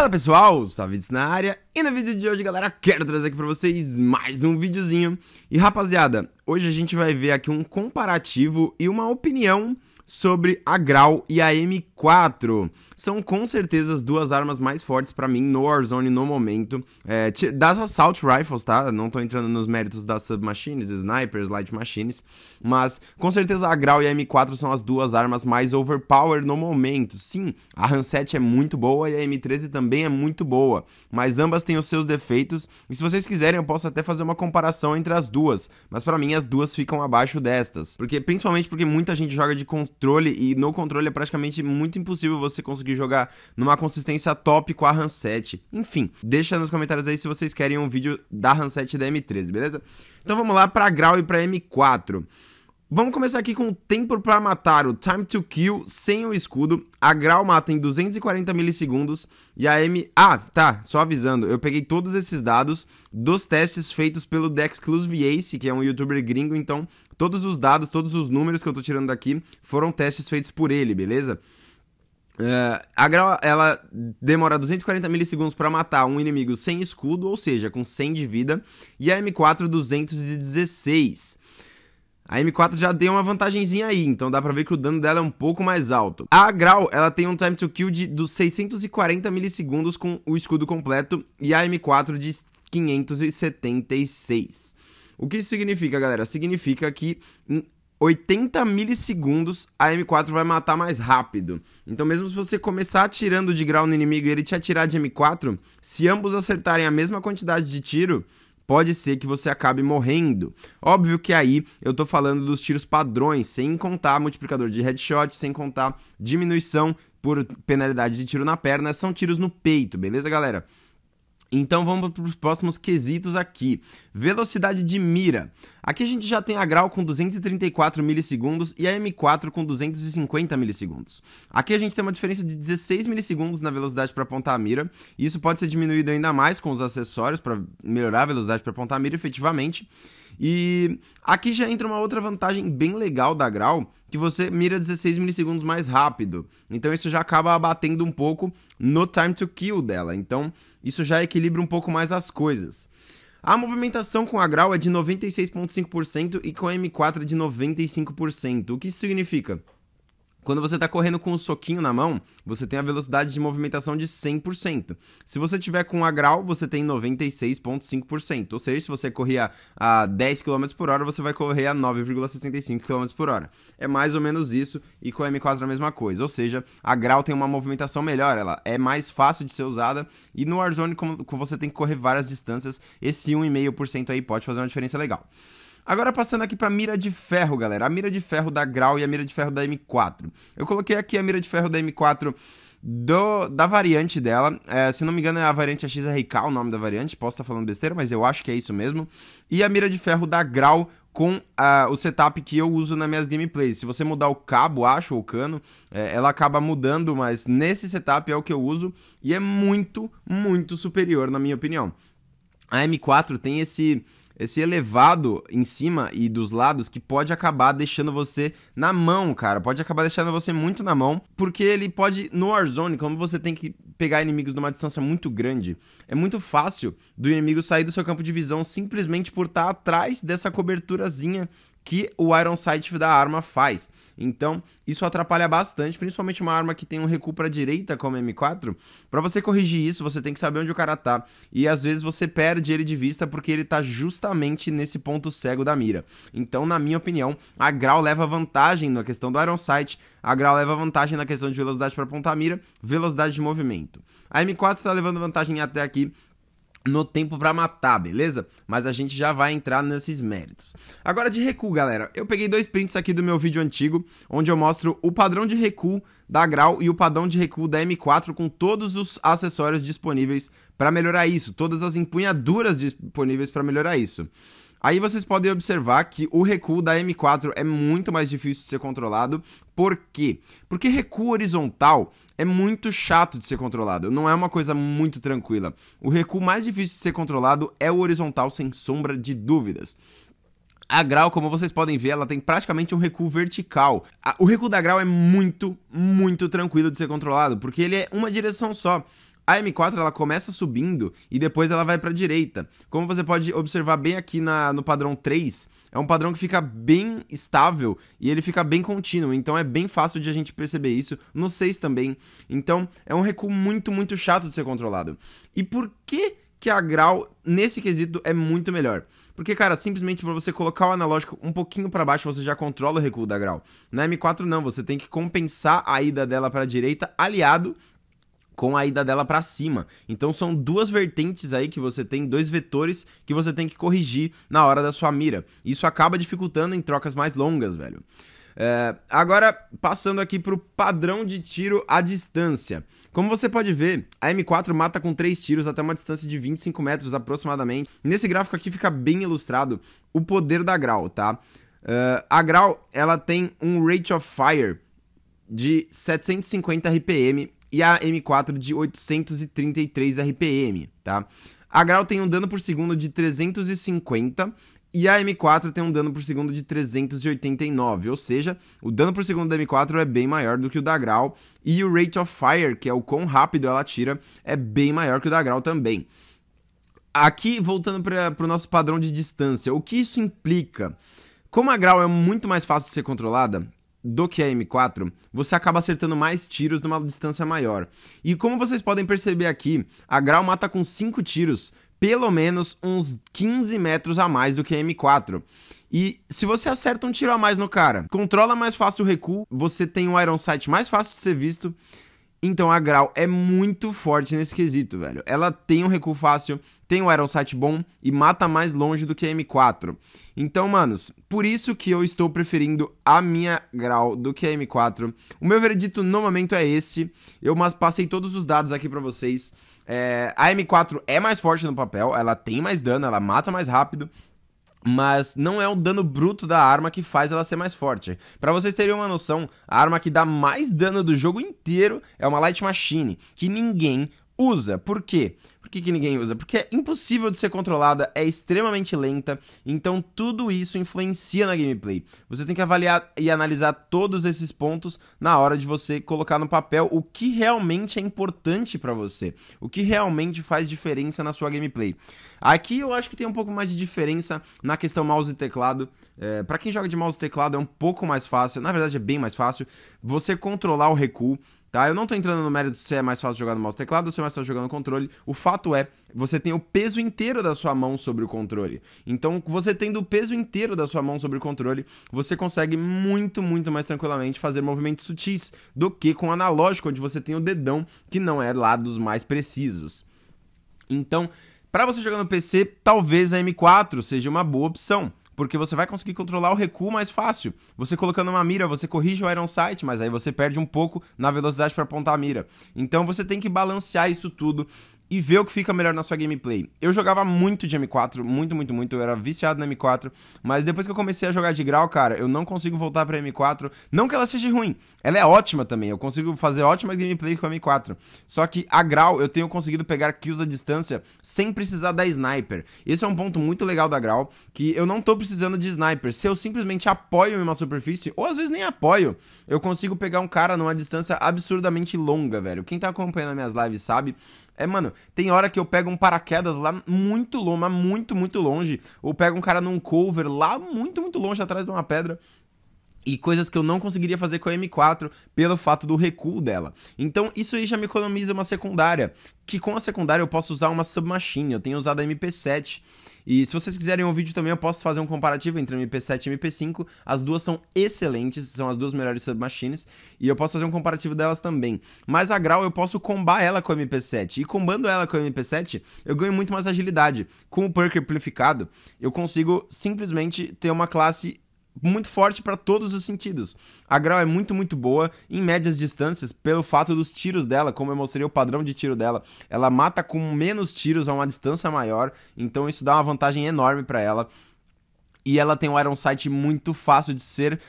Fala pessoal, Savitz na área e no vídeo de hoje, galera, quero trazer aqui pra vocês mais um videozinho. E rapaziada, hoje a gente vai ver aqui um comparativo e uma opinião sobre a Grau e a M4. São com certeza as duas armas mais fortes para mim no Warzone no momento. É, das Assault Rifles, tá? Não tô entrando nos méritos das Submachines, Snipers, Light Machines, mas com certeza a Grau e a M4 são as duas armas mais overpower no momento. Sim, a Han7 é muito boa e a M13 também é muito boa, mas ambas têm os seus defeitos. E se vocês quiserem, eu posso até fazer uma comparação entre as duas, mas para mim as duas ficam abaixo destas, porque principalmente porque muita gente joga de controle controle, e no controle é praticamente muito impossível você conseguir jogar numa consistência top com a RAM Enfim, deixa nos comentários aí se vocês querem um vídeo da RAM da M13, beleza? Então vamos lá para grau e para M4. Vamos começar aqui com o tempo para matar, o time to kill sem o escudo. A Grau mata em 240 milissegundos e a M... Ah, tá, só avisando, eu peguei todos esses dados dos testes feitos pelo The Ace, que é um youtuber gringo, então todos os dados, todos os números que eu tô tirando daqui foram testes feitos por ele, beleza? Uh, a grau, ela demora 240 milissegundos para matar um inimigo sem escudo, ou seja, com 100 de vida, e a M4 216. A M4 já deu uma vantagenzinha aí, então dá pra ver que o dano dela é um pouco mais alto. A Grau, ela tem um time to kill de dos 640 milissegundos com o escudo completo e a M4 de 576. O que isso significa, galera? Significa que em 80 milissegundos, a M4 vai matar mais rápido. Então, mesmo se você começar atirando de grau no inimigo e ele te atirar de M4, se ambos acertarem a mesma quantidade de tiro, pode ser que você acabe morrendo. Óbvio que aí eu tô falando dos tiros padrões, sem contar multiplicador de headshot, sem contar diminuição por penalidade de tiro na perna, são tiros no peito, beleza, galera? Então vamos para os próximos quesitos aqui. Velocidade de mira. Aqui a gente já tem a Grau com 234 milissegundos e a M4 com 250 milissegundos. Aqui a gente tem uma diferença de 16 milissegundos na velocidade para apontar a mira. E isso pode ser diminuído ainda mais com os acessórios para melhorar a velocidade para apontar a mira efetivamente. E aqui já entra uma outra vantagem bem legal da Grau, que você mira 16 milissegundos mais rápido. Então isso já acaba abatendo um pouco no time to kill dela. Então isso já equilibra um pouco mais as coisas. A movimentação com a grau é de 96,5% e com a M4 é de 95%. O que isso significa? Quando você está correndo com o um soquinho na mão, você tem a velocidade de movimentação de 100%. Se você tiver com a grau, você tem 96,5%. Ou seja, se você corria a 10 km por hora, você vai correr a 9,65 km por hora. É mais ou menos isso, e com a M4 a mesma coisa. Ou seja, a grau tem uma movimentação melhor, ela é mais fácil de ser usada. E no Warzone, como você tem que correr várias distâncias, esse 1,5% aí pode fazer uma diferença legal. Agora passando aqui para mira de ferro, galera. A mira de ferro da Grau e a mira de ferro da M4. Eu coloquei aqui a mira de ferro da M4 do, da variante dela. É, se não me engano, é a variante XRK o nome da variante. Posso estar tá falando besteira, mas eu acho que é isso mesmo. E a mira de ferro da Grau com uh, o setup que eu uso nas minhas gameplays. Se você mudar o cabo, acho, ou o cano, é, ela acaba mudando, mas nesse setup é o que eu uso e é muito, muito superior, na minha opinião. A M4 tem esse esse elevado em cima e dos lados que pode acabar deixando você na mão, cara. Pode acabar deixando você muito na mão, porque ele pode, no Warzone, como você tem que pegar inimigos de uma distância muito grande, é muito fácil do inimigo sair do seu campo de visão simplesmente por estar atrás dessa coberturazinha que o Iron Sight da arma faz. Então, isso atrapalha bastante, principalmente uma arma que tem um recuo para direita como M4. Para você corrigir isso, você tem que saber onde o cara tá e às vezes você perde ele de vista porque ele tá justamente nesse ponto cego da mira. Então, na minha opinião, a Grau leva vantagem na questão do Iron Sight, a Grau leva vantagem na questão de velocidade para apontar a mira, velocidade de movimento. A M4 está levando vantagem até aqui, no tempo para matar, beleza? Mas a gente já vai entrar nesses méritos. Agora de recuo, galera. Eu peguei dois prints aqui do meu vídeo antigo, onde eu mostro o padrão de recuo da Grau e o padrão de recuo da M4 com todos os acessórios disponíveis para melhorar isso, todas as empunhaduras disponíveis para melhorar isso. Aí vocês podem observar que o recuo da M4 é muito mais difícil de ser controlado. Por quê? Porque recuo horizontal é muito chato de ser controlado, não é uma coisa muito tranquila. O recuo mais difícil de ser controlado é o horizontal, sem sombra de dúvidas. A Grau, como vocês podem ver, ela tem praticamente um recuo vertical. O recuo da Grau é muito, muito tranquilo de ser controlado, porque ele é uma direção só. A M4 ela começa subindo e depois ela vai para direita. Como você pode observar bem aqui na, no padrão 3, é um padrão que fica bem estável e ele fica bem contínuo, então é bem fácil de a gente perceber isso no 6 também. Então é um recuo muito, muito chato de ser controlado. E por que que a Grau, nesse quesito, é muito melhor. Porque, cara, simplesmente para você colocar o analógico um pouquinho para baixo, você já controla o recuo da Grau. Na M4 não, você tem que compensar a ida dela para a direita, aliado com a ida dela para cima. Então são duas vertentes aí que você tem, dois vetores que você tem que corrigir na hora da sua mira. Isso acaba dificultando em trocas mais longas, velho. É, agora, passando aqui para o padrão de tiro à distância. Como você pode ver, a M4 mata com 3 tiros até uma distância de 25 metros aproximadamente. Nesse gráfico aqui fica bem ilustrado o poder da Grau, tá? É, a Grau, ela tem um Rate of Fire de 750 RPM e a M4 de 833 RPM, tá? A Grau tem um dano por segundo de 350 e a M4 tem um dano por segundo de 389, ou seja, o dano por segundo da M4 é bem maior do que o da Grau e o Rate of Fire, que é o quão rápido ela tira, é bem maior que o da Grau também. Aqui, voltando para o nosso padrão de distância, o que isso implica? Como a Grau é muito mais fácil de ser controlada, do que a M4, você acaba acertando mais tiros numa distância maior. E como vocês podem perceber aqui, a Grau mata com 5 tiros, pelo menos uns 15 metros a mais do que a M4. E se você acerta um tiro a mais no cara, controla mais fácil o recuo, você tem o um Iron Sight mais fácil de ser visto, então a Grau é muito forte nesse quesito, velho. Ela tem um recuo fácil, tem um aerosite bom e mata mais longe do que a M4. Então, manos, por isso que eu estou preferindo a minha Grau do que a M4. O meu veredito no momento é esse. Eu passei todos os dados aqui para vocês. É, a M4 é mais forte no papel, ela tem mais dano, ela mata mais rápido, mas não é o dano bruto da arma que faz ela ser mais forte. Para vocês terem uma noção, a arma que dá mais dano do jogo inteiro é uma Light Machine, que ninguém usa. Por quê? Por que, que, ninguém usa? Porque é impossível de ser controlada, é extremamente lenta, então tudo isso influencia na gameplay. Você tem que avaliar e analisar todos esses pontos na hora de você colocar no papel o que realmente é importante para você, o que realmente faz diferença na sua gameplay. Aqui eu acho que tem um pouco mais de diferença na questão mouse e teclado. É, para quem joga de mouse e teclado é um pouco mais fácil, na verdade é bem mais fácil, você controlar o recuo. Tá? Eu não tô entrando no mérito se é mais fácil jogar no mouse teclado ou se é mais fácil jogar no controle. O fato é, você tem o peso inteiro da sua mão sobre o controle. Então, você tendo o peso inteiro da sua mão sobre o controle, você consegue muito, muito mais tranquilamente fazer movimentos sutis do que com o analógico, onde você tem o dedão, que não é lá dos mais precisos. Então, para você jogar no PC, talvez a M4 seja uma boa opção porque você vai conseguir controlar o recuo mais fácil. Você colocando uma mira, você corrige o iron sight, mas aí você perde um pouco na velocidade para apontar a mira. Então você tem que balancear isso tudo e ver o que fica melhor na sua gameplay. Eu jogava muito de M4, muito, muito, muito, eu era viciado na M4, mas depois que eu comecei a jogar de grau, cara, eu não consigo voltar pra M4. Não que ela seja ruim, ela é ótima também, eu consigo fazer ótimas gameplay com a M4. Só que a grau eu tenho conseguido pegar kills à distância sem precisar da sniper. Esse é um ponto muito legal da grau, que eu não tô precisando de sniper. Se eu simplesmente apoio em uma superfície, ou às vezes nem apoio, eu consigo pegar um cara numa distância absurdamente longa, velho. Quem tá acompanhando minhas lives sabe, é, mano, tem hora que eu pego um paraquedas lá muito longe, mas muito, muito longe. Ou pego um cara num cover lá muito, muito longe, atrás de uma pedra e coisas que eu não conseguiria fazer com a M4 pelo fato do recuo dela. Então isso aí já me economiza uma secundária, que com a secundária eu posso usar uma submachine, eu tenho usado a MP7 e se vocês quiserem um vídeo também, eu posso fazer um comparativo entre MP7 e MP5. As duas são excelentes, são as duas melhores submachines. E eu posso fazer um comparativo delas também. Mas a Grau eu posso combar ela com a MP7. E combando ela com a MP7, eu ganho muito mais agilidade. Com o perk amplificado, eu consigo simplesmente ter uma classe muito forte para todos os sentidos. A Grau é muito, muito boa em médias distâncias pelo fato dos tiros dela, como eu mostrei o padrão de tiro dela. Ela mata com menos tiros a uma distância maior, então isso dá uma vantagem enorme para ela. E ela tem um Iron Sight muito fácil de ser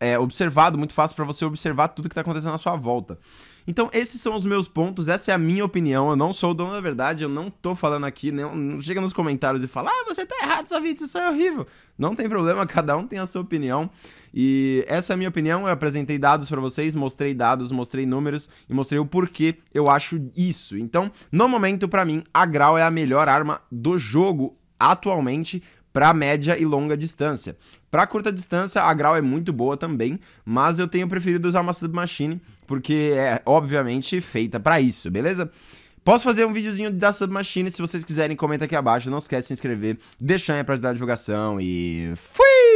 é, observado, muito fácil para você observar tudo que está acontecendo à sua volta. Então, esses são os meus pontos, essa é a minha opinião. Eu não sou o dono da verdade, eu não tô falando aqui, não, não chega nos comentários e fala, ah, você tá errado, Savitz, isso é horrível. Não tem problema, cada um tem a sua opinião. E essa é a minha opinião. Eu apresentei dados para vocês, mostrei dados, mostrei números e mostrei o porquê eu acho isso. Então, no momento, para mim, a Grau é a melhor arma do jogo atualmente para média e longa distância. Para curta distância, a Grau é muito boa também, mas eu tenho preferido usar uma Submachine, porque é obviamente feita para isso, beleza? Posso fazer um videozinho da Submachine, se vocês quiserem, comenta aqui abaixo, não esquece de se inscrever, deixar aí pra ajudar a divulgação e fui!